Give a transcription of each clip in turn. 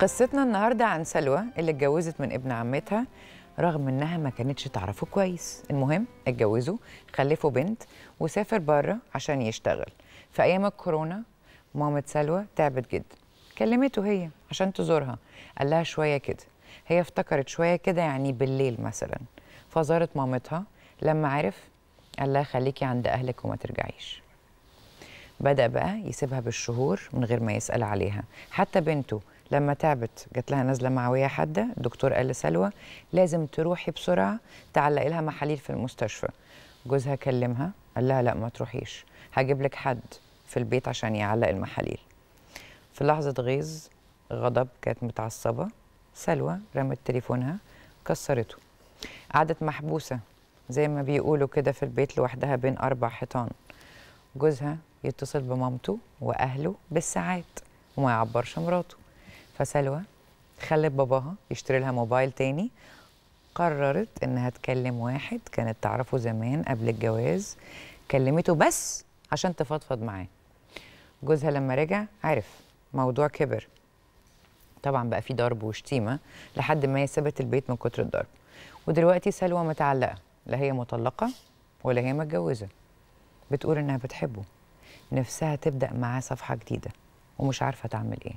قصتنا النهارده عن سلوى اللي اتجوزت من ابن عمتها رغم انها ما كانتش تعرفه كويس المهم اتجوزوا خلفوا بنت وسافر بره عشان يشتغل في ايام الكورونا مامة سلوى تعبت جدا كلمته هي عشان تزورها قال لها شويه كده هي افتكرت شويه كده يعني بالليل مثلا فزارت مامتها لما عرف قال لها خليكي عند اهلك وما ترجعيش بدأ بقى يسيبها بالشهور من غير ما يسأل عليها حتى بنته لما تعبت جات لها نازله معويه حاده الدكتور قال لسلوى لازم تروحي بسرعه تعلقي لها محاليل في المستشفى جوزها كلمها قال لها لا ما تروحيش هجيب لك حد في البيت عشان يعلق المحاليل في لحظه غيظ غضب كانت متعصبه سلوى رمت تليفونها كسرته قعدت محبوسه زي ما بيقولوا كده في البيت لوحدها بين اربع حيطان جوزها يتصل بمامته واهله بالساعات وما يعبرش مراته فسلوى خلت باباها يشتري لها موبايل تاني قررت انها تكلم واحد كانت تعرفه زمان قبل الجواز كلمته بس عشان تفضفض معاه جوزها لما رجع عرف موضوع كبر طبعا بقى في ضرب وشتيمه لحد ما هي سابت البيت من كتر الضرب ودلوقتي سلوى متعلقه لا هي مطلقه ولا هي متجوزه بتقول انها بتحبه نفسها تبدا معاه صفحه جديده ومش عارفه تعمل ايه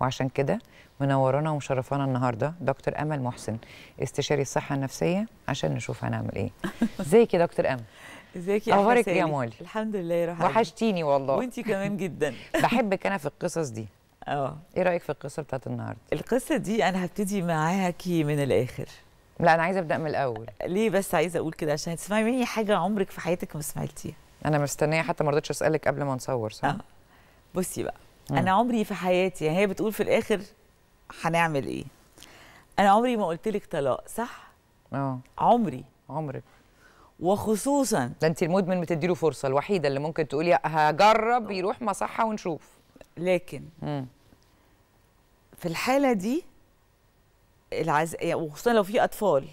وعشان كده منورانا ومشرفانا النهارده دكتور امل محسن استشاري الصحه النفسيه عشان نشوف هنعمل ايه ازيك يا دكتور امل ازيك يا اخبارك إيه يا مولي الحمد لله يا رحمة وحشتيني والله وانتي كمان جدا بحبك انا في القصص دي اه ايه رايك في القصه بتاعت النهارده القصه دي انا هبتدي معاكي من الاخر لا انا عايزه ابدا من الاول ليه بس عايزه اقول كده عشان تسمعي مني حاجه عمرك في حياتك ما سمعتيها انا مستنيه حتى ما رضيتش اسالك قبل ما نصور صح آه. بصي بقى انا عمري في حياتي يعني هي بتقول في الاخر هنعمل ايه انا عمري ما قلت لك طلاق صح اه عمري عمرك وخصوصا ده انت المدمن بتديله فرصه الوحيده اللي ممكن تقولي هجرب آه. يروح مصحه ونشوف لكن مم. في الحاله دي العز... وخصوصا لو في اطفال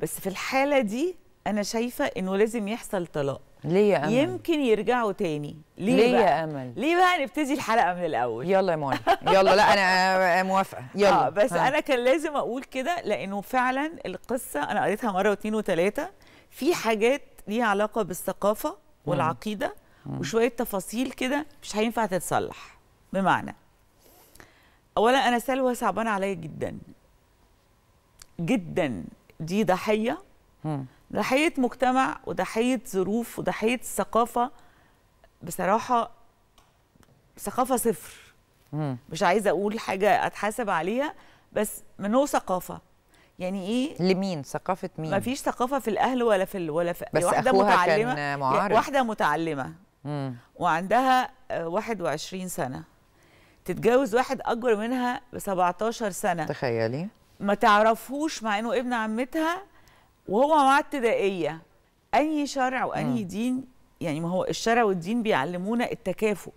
بس في الحاله دي انا شايفه انه لازم يحصل طلاق ليه يا امل يمكن يرجعوا تاني ليه, ليه يا امل ليه بقى نبتدي الحلقه من الاول يلا يا ماما يلا لا انا موافقه آه، يلا آه بس ها. انا كان لازم اقول كده لانه فعلا القصه انا قريتها مره واثنين وثلاثه في حاجات ليها علاقه بالثقافه والعقيده مم. وشويه تفاصيل كده مش هينفع تتصلح بمعنى اولا انا سلوى صعبانه عليا جدا جدا دي ضحيه مم. ضحيه مجتمع وضحيه ظروف وضحيه ثقافه بصراحه ثقافه صفر مش عايزه اقول حاجه اتحاسب عليها بس منو ثقافه يعني ايه لمين ثقافه مين مفيش ثقافه في الاهل ولا في ال... ولا في بس واحده أخوها متعلمه كان يعني معارض. واحده متعلمه مم. وعندها 21 آه، سنه تتجوز واحد اكبر منها ب 17 سنه تخيلي ما تعرفهوش مع انه ابن عمتها وهو مع ابتدائيه أي شرع وأي دين يعني ما هو الشرع والدين بيعلمونا التكافؤ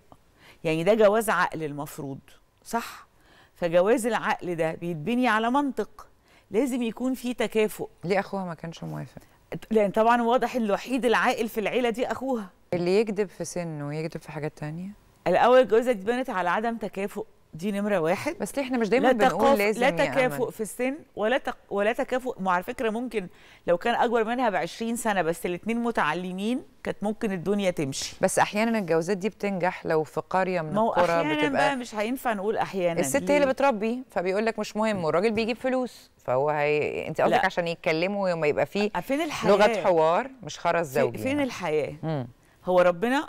يعني ده جواز عقل المفروض صح فجواز العقل ده بيتبني على منطق لازم يكون في تكافؤ ليه اخوها ما كانش موافق لان طبعا واضح الوحيد العاقل في العيله دي اخوها اللي يكذب في سنه ويكذب في حاجات تانية الاول دي بنت على عدم تكافؤ دي نمره واحد بس احنا مش دايما لا بنقول لازم لا تكافؤ في السن ولا تق... ولا تكافؤ مع فكره ممكن لو كان اكبر منها ب 20 سنه بس الاثنين متعلمين كانت ممكن الدنيا تمشي بس احيانا الجوازات دي بتنجح لو في قريه من القرى بتبقى احيانا بقى مش هينفع نقول احيانا الست هي اللي بتربي فبيقول لك مش مهم والراجل بيجيب فلوس فهو هي انت قصدك عشان يتكلموا وما يبقى فيه فين الحياة؟ لغه حوار مش خرز زوجي فين يعني. الحياه مم. هو ربنا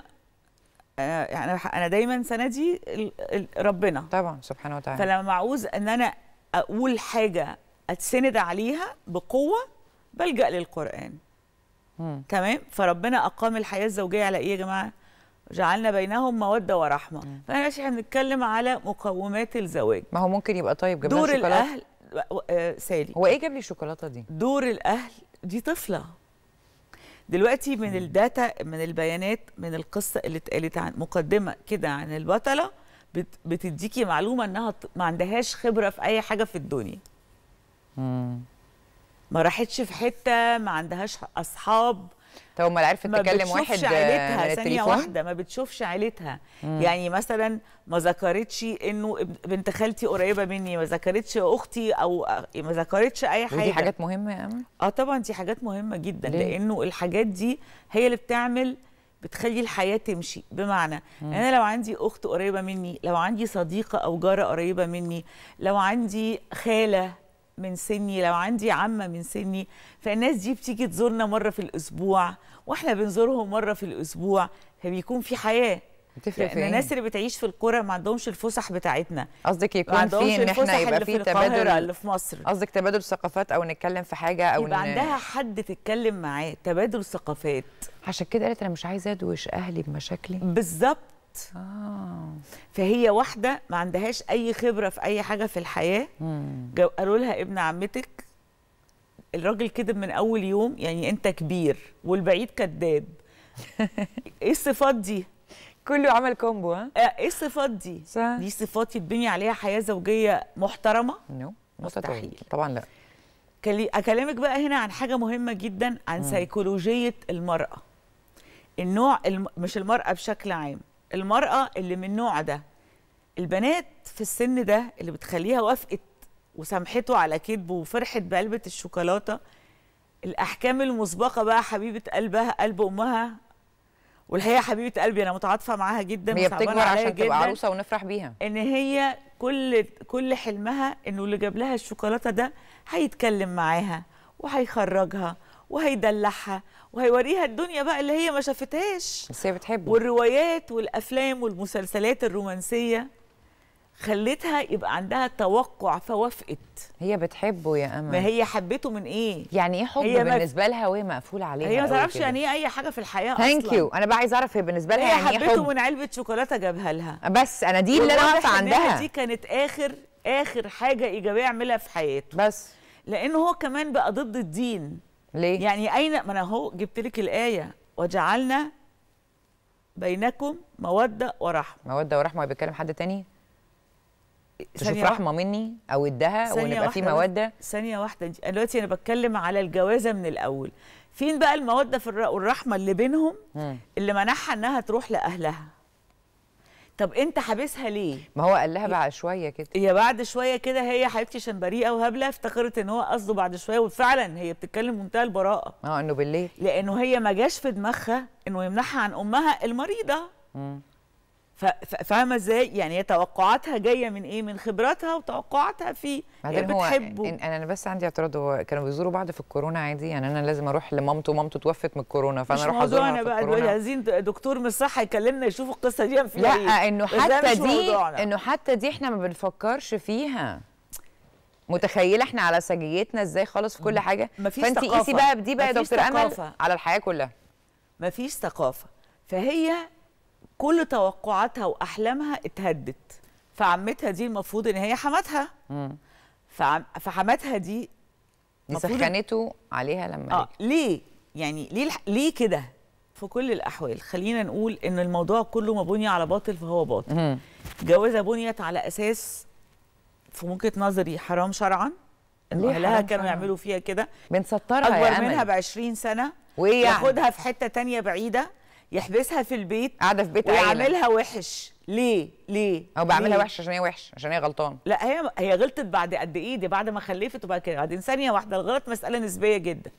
يعني انا دايما سندي ربنا طبعا سبحانه وتعالى فلما اعوز ان انا اقول حاجه اتسند عليها بقوه بلجا للقران مم. تمام فربنا اقام الحياه الزوجيه على ايه يا جماعه جعلنا بينهم موده ورحمه مم. فانا احنا بنتكلم على مقومات الزواج ما هو ممكن يبقى طيب الشوكولاته دور الاهل آه، سالي هو ايه جاب لي الشوكولاته دي دور الاهل دي طفله دلوقتي من الداتا من البيانات من القصه اللي اتقالت عن مقدمه كده عن البطله بتديكي معلومه انها ما عندهاش خبره في اي حاجه في الدنيا ما راحتش في حته ما عندهاش اصحاب طب امال عرفت تكلم واحد عيلتها ثانيه واحده ما بتشوفش عيلتها يعني مثلا ما ذكرتش انه بنت خالتي قريبه مني ما ذكرتش اختي او ما ذكرتش اي حاجه ودي حاجات مهمه يا اه طبعا دي حاجات مهمه جدا ليه؟ لانه الحاجات دي هي اللي بتعمل بتخلي الحياه تمشي بمعنى مم. انا لو عندي اخت قريبه مني لو عندي صديقه او جاره قريبه مني لو عندي خاله من سني لو عندي عمه من سني فالناس دي بتيجي تزورنا مره في الاسبوع واحنا بنزورهم مره في الاسبوع فبيكون في حياه بتفرق يعني الناس اللي بتعيش في القرى ما عندهمش الفسح بتاعتنا قصدك يكون في ان احنا يبقى في تبادل اللي في مصر قصدك تبادل ثقافات او نتكلم في حاجه او يبقى إن... عندها حد تتكلم معاه تبادل ثقافات عشان كده قالت انا مش عايزه ادوش اهلي بمشاكلي بالظبط آه. فهي واحدة ما عندهاش أي خبرة في أي حاجة في الحياة قالوا لها ابن عمتك الراجل كذب من أول يوم يعني أنت كبير والبعيد كذاب إيه الصفات دي؟ كله عمل كومبو ها؟ آه، إيه الصفات دي؟ صح. دي صفات يتبني عليها حياة زوجية محترمة؟ نو مستحيل طبعا لا أكلمك بقى هنا عن حاجة مهمة جدا عن سيكولوجية المرأة النوع الم... مش المرأة بشكل عام المرأة اللي من نوع ده البنات في السن ده اللي بتخليها وافقت وسامحته على كذبه وفرحت بقلبة الشوكولاتة الأحكام المسبقة بقى حبيبة قلبها قلب أمها والحقيقة حبيبة قلبي أنا متعاطفة معاها جدا هي بتكبر عشان تبقى عروسة ونفرح بيها إن هي كل كل حلمها إنه اللي جاب لها الشوكولاتة ده هيتكلم معاها وهيخرجها وهيدلعها وهيوريها الدنيا بقى اللي هي ما شافتهاش بس هي بتحبه والروايات والافلام والمسلسلات الرومانسيه خلتها يبقى عندها توقع فوافقت هي بتحبه يا امل ما هي حبته من ايه يعني ايه حب بالنسبه لها وهي مقفول عليها هي ما تعرفش يعني ايه اي حاجه في الحياه اصلا ثانك يو انا بقى عايزه اعرف هي بالنسبه لها يعني ايه حب من علبه شوكولاته جابها لها بس انا دي اللي انا واقفه عندها دي كانت اخر اخر حاجه ايجابيه عملها في حياته بس لان هو كمان بقى ضد الدين ليه؟ يعني أين ما أنا أهو جبت لك الآية وجعلنا بينكم مودة ورحمة مودة ورحمة بيتكلم حد تاني؟ تشوف رحمة مني أو ادها ونبقى في مودة ثانية واحدة دلوقتي أنا بتكلم على الجوازة من الأول فين بقى المودة والرحمة اللي بينهم اللي منحها إنها تروح لأهلها طب انت حابسها ليه ما هو قال لها بعد شويه كده هي بعد شويه كده هي حبيبتي عشان بريئه وهبله افتكرت ان هو قصده بعد شويه وفعلا هي بتتكلم بمنتهى البراءه اه انه بالليل لانه هي ما جاش في دماغها انه يمنعها عن امها المريضه مم. فاهمه ازاي يعني هي توقعاتها جايه من ايه من خبراتها وتوقعاتها في بعدين يعني هو بتحبه انا انا بس عندي اعتراض هو كانوا بيزوروا بعض في الكورونا عادي يعني انا لازم اروح لمامته ومامته توفت من الكورونا فانا اروح ازورها في بقى دلوقتي عايزين دكتور من الصحه يكلمنا يشوف القصه دي فيها لا انه حتى دي انه حتى دي احنا ما بنفكرش فيها متخيله احنا على سجيتنا ازاي خالص في كل حاجه فانت قيسي إيه بقى بدي بقى يا دكتور امل على الحياه كلها مفيش ثقافه فهي كل توقعاتها واحلامها اتهدت فعمتها دي المفروض ان هي حماتها فعم... فحماتها دي دي سخنته عليها لما آه ليه يعني ليه ليه كده في كل الاحوال خلينا نقول ان الموضوع كله ما بني على باطل فهو باطل جوازه بنيت على اساس في وجهه نظري حرام شرعا اللي اهلها كانوا شرعاً. يعملوا فيها كده بنسطرها اكبر منها ب 20 سنه ويعني ياخدها في حته تانية بعيده يحبسها في البيت قاعده في بيت ويعملها وحش ليه ليه او بعملها ليه؟ وحش عشان هي وحش عشان هي غلطان لا هي هي غلطت بعد قد ايه دي بعد ما خلفت وبعد كده بعدين ثانيه واحده الغلط مساله نسبيه جدا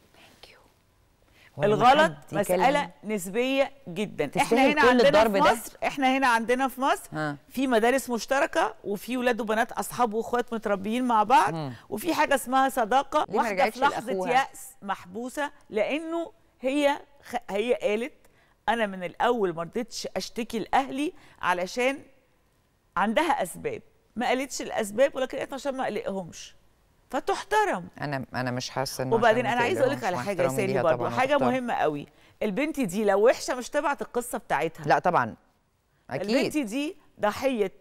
الغلط مساله نسبيه جدا احنا هنا عندنا في مصر ده. احنا هنا عندنا في مصر ها. في مدارس مشتركه وفي ولاد وبنات اصحاب واخوات متربيين مع بعض ها. وفي حاجه اسمها صداقه واحده في لحظه ياس محبوسه لانه هي خ... هي قالت انا من الاول ما رضيتش اشتكي لاهلي علشان عندها اسباب ما قالتش الاسباب ولكن قالت عشان ما اقلقهمش فتحترم انا انا مش حاسه ان وبعدين انا عايزه اقول لك على حاجه سالي برضه حاجه محترم. مهمه قوي البنت دي لو وحشه مش تبعت القصه بتاعتها لا طبعا اكيد البنت دي ضحيه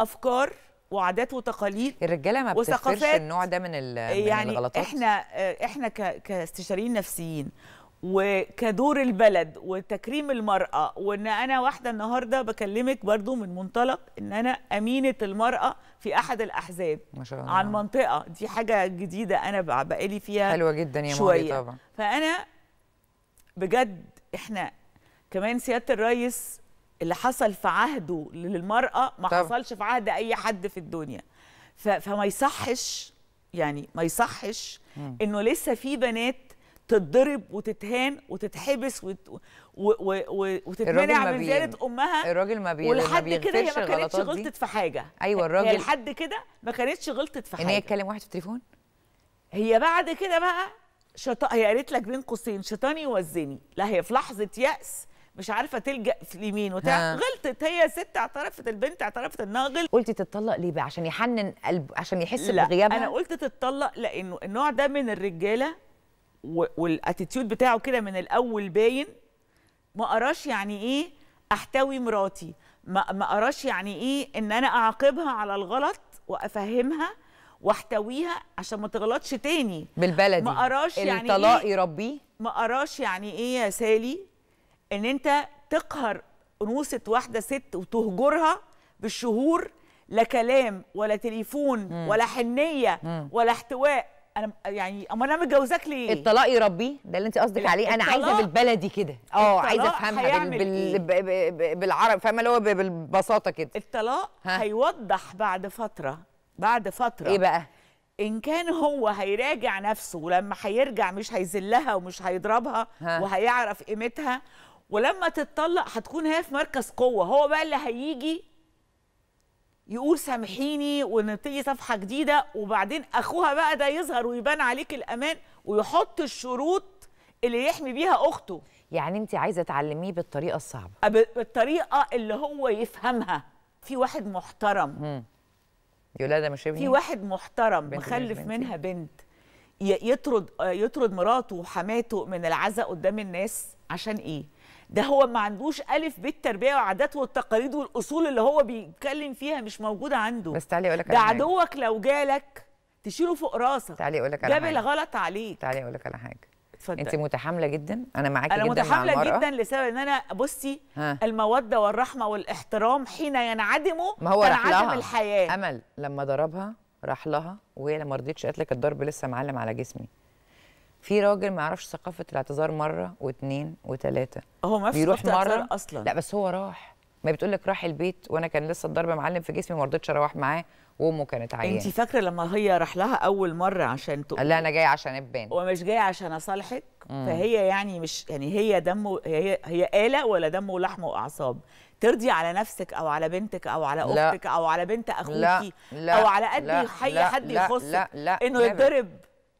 افكار وعادات وتقاليد الرجاله ما بتفكرش النوع ده من, من يعني الغلطات يعني احنا احنا كاستشاريين نفسيين وكدور البلد وتكريم المرأة وإن أنا واحدة النهاردة بكلمك برضو من منطلق إن أنا أمينة المرأة في أحد الأحزاب ما شاء الله. عن منطقة دي حاجة جديدة أنا بقالي فيها حلوة جدا يا شوية. طبعا فأنا بجد إحنا كمان سيادة الرئيس اللي حصل في عهده للمرأة ما طبعا. حصلش في عهد أي حد في الدنيا فما يصحش يعني ما يصحش إنه لسه في بنات تتضرب وتتهان وتتحبس وت... و... و... و... وتتمنع من زياره امها الراجل ما بي... ولحد كده هي ما كانتش غلطت في حاجه ايوه الراجل هي لحد كده ما كانتش غلطت في حاجه ان هي تكلم واحد في التليفون هي بعد كده بقى شط... هي قالت لك بين قوسين شيطاني يوزني لا هي في لحظه ياس مش عارفه تلجا في اليمين وتع... غلطت هي ست اعترفت البنت اعترفت انها غلطت قلتي تتطلق ليه بقى عشان يحنن قلب عشان يحس لا بغيابها انا قلت تتطلق لانه النوع ده من الرجاله والاتيتيود بتاعه كده من الاول باين ما قراش يعني ايه احتوي مراتي ما قراش يعني ايه ان انا اعاقبها على الغلط وافهمها واحتويها عشان ما تغلطش تاني بالبلدي ما قراش يعني إيه الطلاق إيه يربيه ما قراش يعني ايه يا سالي ان انت تقهر انوثه واحده ست وتهجرها بالشهور لا كلام ولا تليفون مم. ولا حنيه مم. ولا احتواء انا يعني امال انا متجوزاك ليه الطلاق يربيه ده اللي انت قصدك عليه انا عايزه بالبلدي كده اه عايزه افهمها بال... إيه؟ فاهمه اللي هو بالبساطه كده الطلاق هيوضح بعد فتره بعد فتره ايه بقى ان كان هو هيراجع نفسه ولما هيرجع مش هيذلها ومش هيضربها ها. وهيعرف قيمتها ولما تتطلق هتكون هي في مركز قوه هو بقى اللي هيجي يقول سامحيني ونبتدي صفحه جديده وبعدين اخوها بقى ده يظهر ويبان عليك الامان ويحط الشروط اللي يحمي بيها اخته يعني انت عايزه تعلميه بالطريقه الصعبه بالطريقه اللي هو يفهمها في واحد محترم يولادة مش ابني في واحد محترم مخلف منها بنت يطرد آه، يطرد مراته وحماته من العزاء قدام الناس عشان ايه ده هو ما عندوش ألف تربية وعاداته والتقاليد والأصول اللي هو بيتكلم فيها مش موجودة عنده بس تعالي أقول لك ده عدوك لو جالك تشيله فوق راسك تعالي أقول لك على حاجة جاب الغلط عليك تعالي أقول لك على حاجة اتفضل انت متحامله جدا انا معاكي جدا انا متحامله مع جدا لسبب ان انا بصي ها. الموده والرحمه والاحترام حين ينعدموا ما هو راح لها الحياه امل لما ضربها راح لها وهي لما رضيتش قالت لك الضرب لسه معلم على جسمي في راجل ما يعرفش ثقافه الاعتذار مره واثنين وثلاثه هو ما بيروح مره اصلا لا بس هو راح ما بتقول لك راح البيت وانا كان لسه الضربه معلم في جسمي ما رضيتش اروح معاه وامه كانت عيانه انت فاكره لما هي راح لها اول مره عشان تقول لا انا جايه عشان ابان ومش جايه عشان اصالحك فهي يعني مش يعني هي دمه هي هي اله ولا دم ولحم واعصاب ترضي على نفسك او على بنتك او على اختك او على بنت اخوكي لا لا او على قد حي حد يخصك انه يتضرب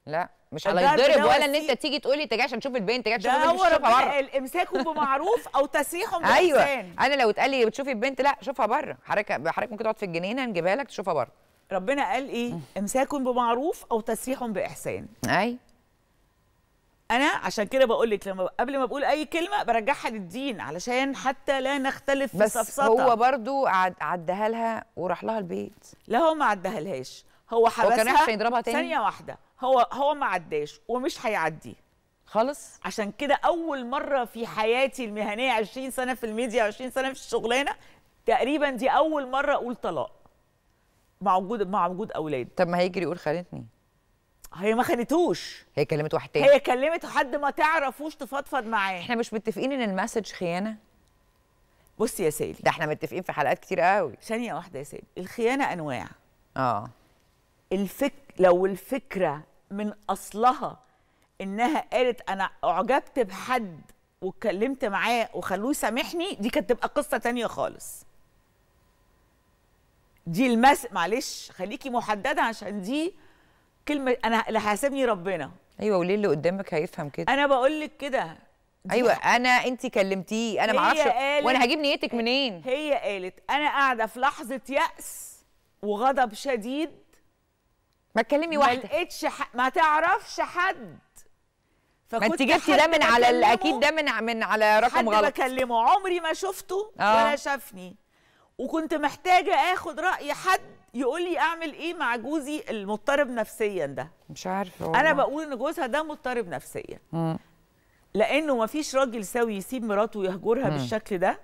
لا مش يضرب ولا ان انت تيجي تقولي تجي عشان تشوف البنت تجي عشان تشوف هو ربنا امساكه بمعروف او تسريح بإحسان ايوه انا لو اتقال لي بتشوفي البنت لا شوفها بره حضرتك حضرتك ممكن تقعد في الجنينه نجيبها لك تشوفها بره ربنا قال ايه امساك بمعروف او تسريح باحسان اي انا عشان كده بقول لك لما قبل ما بقول اي كلمه برجعها للدين علشان حتى لا نختلف في بس هو برضو عدها لها وراح لها البيت لا هو ما عدها لهاش هو حبسها هو كان عشان يضربها تاني ثانيه واحده هو هو ما عداش ومش هيعدي خالص عشان كده اول مره في حياتي المهنيه 20 سنه في الميديا 20 سنه في الشغلانه تقريبا دي اول مره اقول طلاق مع وجود مع وجود اولاد طب ما هيجري يقول خانتني هي ما خانتوش هي كلمت واحد تاني هي كلمت حد ما تعرفوش تفضفض معاه احنا مش متفقين ان المسج خيانه بصي يا سالي ده احنا متفقين في حلقات كتير قوي ثانيه واحده يا سالي الخيانه انواع اه الفك لو الفكره من اصلها انها قالت انا اعجبت بحد واتكلمت معاه وخلوه يسامحني دي كانت تبقى قصه تانية خالص دي المس معلش خليكي محدده عشان دي كلمه انا اللي حاسبني ربنا ايوه وليه اللي قدامك هيفهم كده انا بقول لك كده ايوه انا انت كلمتيه انا ما اعرفش وانا هجيب نيتك منين هي قالت انا قاعده في لحظه ياس وغضب شديد ما تكلمي واحده ما لقيتش ح... ما تعرفش حد ما انت جبتي ده من على الاكيد ده من من على رقم حد غلط حد بكلمه عمري ما شفته آه. ولا شافني وكنت محتاجه اخد راي حد يقول لي اعمل ايه مع جوزي المضطرب نفسيا ده مش عارفه والله. انا بقول ان جوزها ده مضطرب نفسيا م. لانه ما فيش راجل سوي يسيب مراته ويهجرها م. بالشكل ده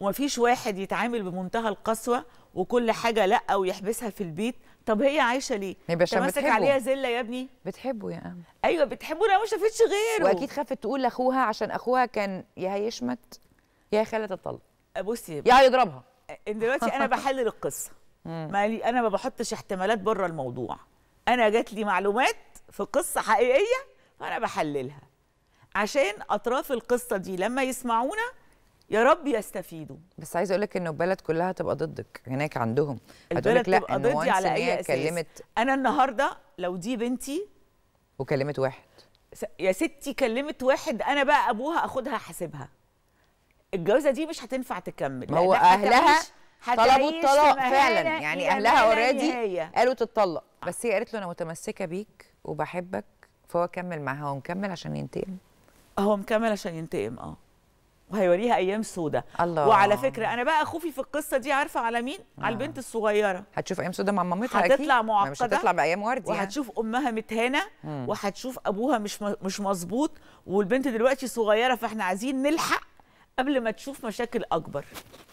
وما فيش واحد يتعامل بمنتهى القسوه وكل حاجه لا ويحبسها في البيت طب هي عايشه ليه هيبقى ماسك عليها زله يا ابني بتحبه يا ام ايوه بتحبه لو ما شافتش غيره واكيد خافت تقول لاخوها عشان اخوها كان يا هيشمت يا خالد الطلب أه، بصي يا هيضربها أه، دلوقتي انا بحلل القصه مالي انا ما بحطش احتمالات بره الموضوع انا جات لي معلومات في قصه حقيقيه فانا بحللها عشان اطراف القصه دي لما يسمعونا يا رب يستفيدوا بس عايزه اقول لك ان البلد كلها تبقى ضدك هناك عندهم البلد لا تبقى ضدي على اي اساس كلمت انا النهارده لو دي بنتي وكلمت واحد يا ستي كلمت واحد انا بقى ابوها اخدها حاسبها الجوازه دي مش هتنفع تكمل ما هو اهلها طلبوا الطلاق فعلا يعني اهلها اوريدي قالوا تتطلق بس هي قالت له انا متمسكه بيك وبحبك فهو كمل معاها ومكمل عشان ينتقم هو مكمل عشان ينتقم اه وهيوريها ايام سودة الله وعلى فكره انا بقى خوفي في القصه دي عارفه على مين آه. على البنت الصغيره هتشوف ايام سودة مع مامتها اكيد هتطلع يعني معقده مش هتطلع بايام وردي يعني. وهتشوف امها متهانه وهتشوف ابوها مش مش مظبوط والبنت دلوقتي صغيره فاحنا عايزين نلحق قبل ما تشوف مشاكل اكبر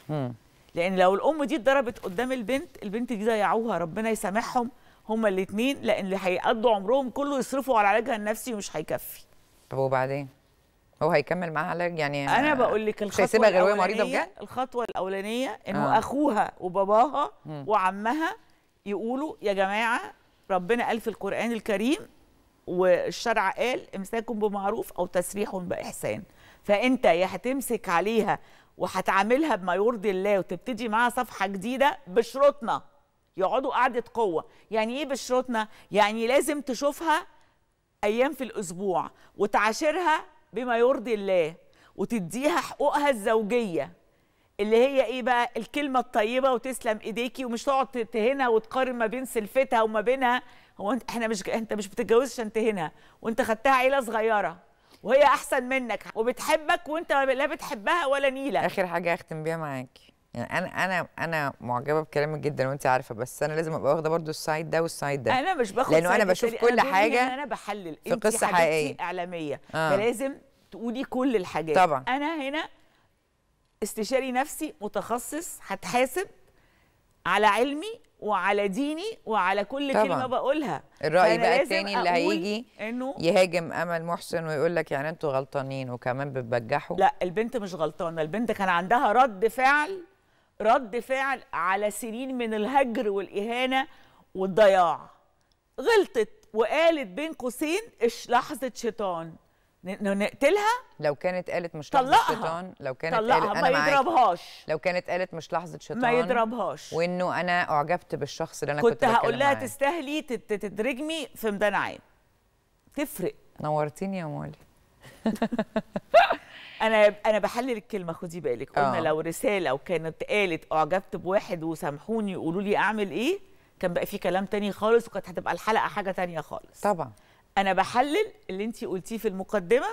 مم. لان لو الام دي اتضربت قدام البنت البنت دي ضيعوها ربنا يسامحهم هما الاثنين لان اللي هيقضوا عمرهم كله يصرفوا على علاجها النفسي ومش هيكفي طب وبعدين هو هيكمل معاها علاج يعني انا بقول لك الخطوه غير مريضه بجد الخطوه الاولانيه انه آه. اخوها وباباها وعمها يقولوا يا جماعه ربنا قال في القران الكريم والشرع قال امساك بمعروف او تسريح باحسان فانت يا هتمسك عليها وهتعاملها بما يرضي الله وتبتدي معاها صفحه جديده بشروطنا يقعدوا قعده قوه يعني ايه بشروطنا يعني لازم تشوفها ايام في الاسبوع وتعاشرها بما يرضي الله وتديها حقوقها الزوجيه اللي هي ايه بقى الكلمه الطيبه وتسلم ايديكي ومش تقعد تهنها وتقارن ما بين سلفتها وما بينها هو احنا مش انت مش بتتجوزش عشان تهنها وانت خدتها عيله صغيره وهي احسن منك وبتحبك وانت لا بتحبها ولا نيله اخر حاجه اختم بيها معاكي يعني انا انا انا معجبه بكلامك جدا وانت عارفه بس انا لازم ابقى واخده برضو السايد ده والسايد ده انا مش باخد لانه انا بشوف كل حاجه أنا بحلل في قصه حقيقيه اعلاميه آه. فلازم تقولي كل الحاجات طبعا انا هنا استشاري نفسي متخصص هتحاسب على علمي وعلى ديني وعلى كل طبعا. كلمه بقولها الراي بقى الثاني اللي هيجي إنه يهاجم امل محسن ويقول لك يعني انتوا غلطانين وكمان بتبجحوا لا البنت مش غلطانه البنت كان عندها رد فعل رد فعل على سنين من الهجر والاهانه والضياع غلطت وقالت بين قوسين لحظه شيطان نقتلها لو كانت قالت مش لحظه طلقها. شيطان لو كانت طلقها. قالت انا ما يضربهاش لو كانت قالت مش لحظه شيطان ما يضربهاش وانه انا اعجبت بالشخص اللي انا كنت, كنت هقول لها تستاهلي تترجمي في ميدان عام تفرق نورتيني يا مولي انا انا بحلل الكلمه خدي بالك قلنا آه. لو رساله وكانت قالت اعجبت بواحد وسامحوني وقولوا لي اعمل ايه كان بقى في كلام تاني خالص وكانت هتبقى الحلقه حاجه تانيه خالص طبعا انا بحلل اللي انت قلتيه في المقدمه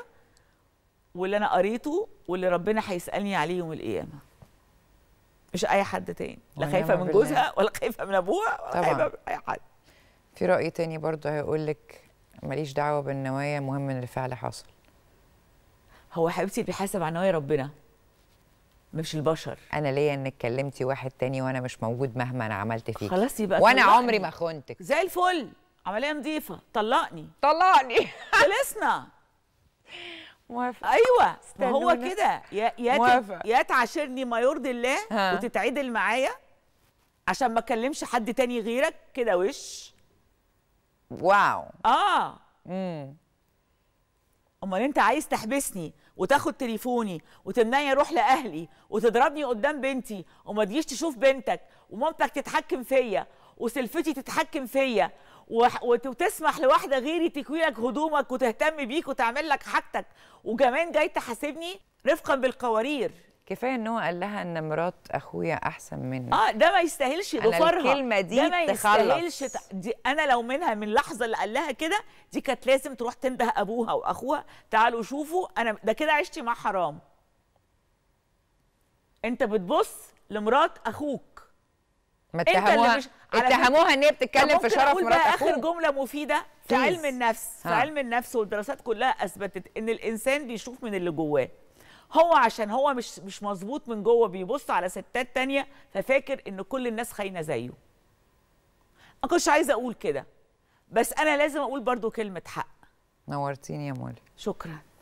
واللي انا قريته واللي ربنا هيسالني عليه يوم القيامه مش اي حد تاني لا خايفه من جوزها ولا خايفه من ابوها ولا خايفه من اي حد في راي تاني برضه هيقول لك ماليش دعوه بالنوايا مهم ان الفعل حصل هو حبيبتي بيحاسب على نوايا ربنا مش البشر انا ليا انك كلمتي واحد تاني وانا مش موجود مهما انا عملت فيك خلاص يبقى وانا عمري ما خنتك زي الفل عمليه نظيفه طلقني طلقني خلصنا موافقه ايوه ما هو كده يا يا يا تعاشرني ما يرضي الله وتتعدل معايا عشان ما اكلمش حد تاني غيرك كده وش واو اه امم امال انت عايز تحبسني وتاخد تليفوني وتمنعني اروح لاهلي وتضربني قدام بنتي وما تجيش تشوف بنتك ومامتك تتحكم فيا وسلفتي تتحكم فيا وتسمح لواحده غيري تكوي لك هدومك وتهتم بيك وتعمل لك حاجتك وكمان جاي تحاسبني رفقا بالقوارير كفايه ان هو قال لها ان مرات اخويا احسن مني اه ده ما يستاهلش غفارها الكلمه دي ده ما يستاهلش ت... دي انا لو منها من اللحظه اللي قال لها كده دي كانت لازم تروح تنده ابوها واخوها تعالوا شوفوا انا ده كده عشتي مع حرام انت بتبص لمرات اخوك ما تتهموها مش اتهموها ان هي بتتكلم في شرف مرات بقى اخر جمله مفيده في علم النفس في علم النفس والدراسات كلها اثبتت ان الانسان بيشوف من اللي جواه هو عشان هو مش مش مظبوط من جوه بيبص على ستات تانية ففاكر ان كل الناس خاينه زيه ما كنتش عايزه اقول كده بس انا لازم اقول برضو كلمه حق نورتيني يا مولي شكرا